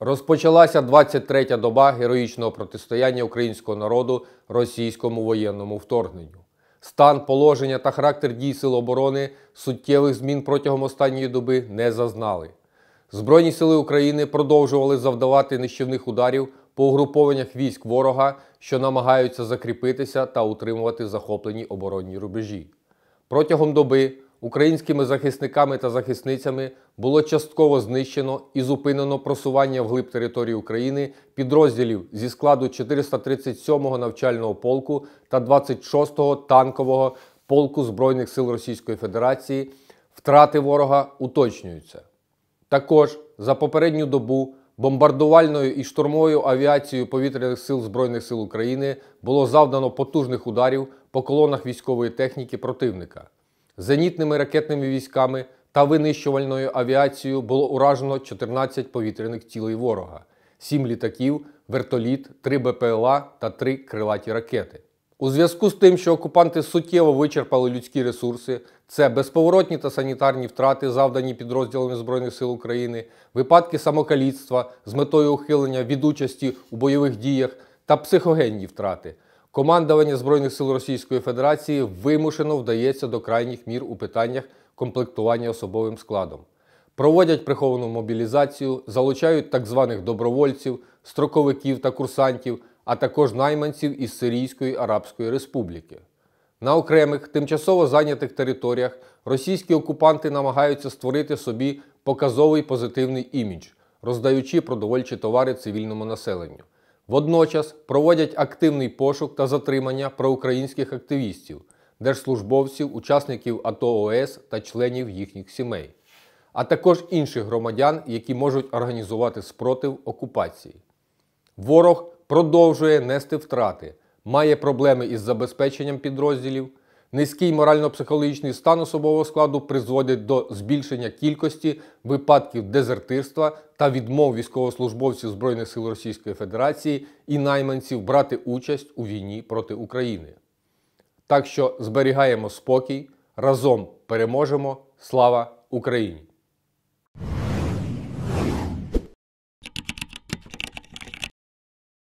Розпочалася 23-та доба героїчного протистояння українського народу російському воєнному вторгненню. Стан положення та характер дій сил оборони суттєвих змін протягом останньої доби не зазнали. Збройні сили України продовжували завдавати нищівних ударів по угрупованнях військ ворога, що намагаються закріпитися та утримувати захоплені оборонні рубежі. Протягом доби українськими захисниками та захисницями було частково знищено і зупинено просування вглиб території України підрозділів зі складу 437-го навчального полку та 26-го танкового полку Збройних сил Російської Федерації. Втрати ворога уточнюються. Також за попередню добу. Бомбардувальною і штурмовою авіацією повітряних сил Збройних сил України було завдано потужних ударів по колонах військової техніки противника зенітними ракетними військами та винищувальною авіацією було уражено 14 повітряних цілей ворога, 7 літаків, вертоліт, 3 БПЛА та 3 крилаті ракети. У зв'язку з тим, що окупанти суттєво вичерпали людські ресурси, це безповоротні та санітарні втрати, завдані підрозділами Збройних сил України, випадки самокаліцтва з метою ухилення від участі у бойових діях та психогенні втрати. Командування Збройних сил Російської Федерації вимушено вдається до крайніх мір у питаннях комплектування особовим складом. Проводять приховану мобілізацію, залучають так званих добровольців, строковиків та курсантів, а також найманців із Сирійської Арабської Республіки. На окремих тимчасово зайнятих територіях російські окупанти намагаються створити собі показовий позитивний імідж, роздаючи продовольчі товари цивільному населенню. Водночас проводять активний пошук та затримання проукраїнських активістів, держслужбовців, учасників АТО ОС та членів їхніх сімей, а також інших громадян, які можуть організувати спротив окупації. Ворог продовжує нести втрати, має проблеми із забезпеченням підрозділів. Низький морально-психологічний стан особового складу призводить до збільшення кількості випадків дезертирства та відмов військовослужбовців Збройних сил Російської Федерації і найманців брати участь у війні проти України. Так що зберігаємо спокій, разом переможемо! Слава Україні!